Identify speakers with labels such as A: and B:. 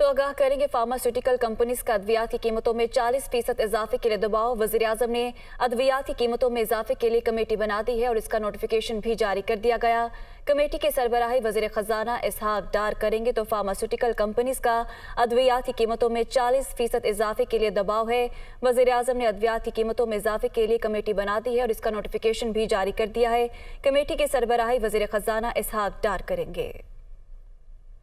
A: तो आगाह करेंगे फार्मास्यूटिकल कंपनीज का अद्वियात की कीमतों में 40 फीसद इजाफे के लिए दबाव वजी अजम ने अद्वियात की कीमतों में इजाफे के लिए कमेटी बना दी है और इसका नोटिफिकेशन भी जारी कर दिया गया कमेटी के सरबराहे वजीर खजाना इसहाक डार करेंगे तो फार्मास्यूटिकल कंपनीज का अद्वियात की कीमतों में चालीस फीसद इजाफे के लिए दबाव है वजीर अजम ने अद्वियात की कीमतों में इजाफे के लिए कमेटी बना दी है और इसका नोटिफिकेशन भी जारी कर दिया है कमेटी के सरबराहे वजीर खजाना इसहाक डार करेंगे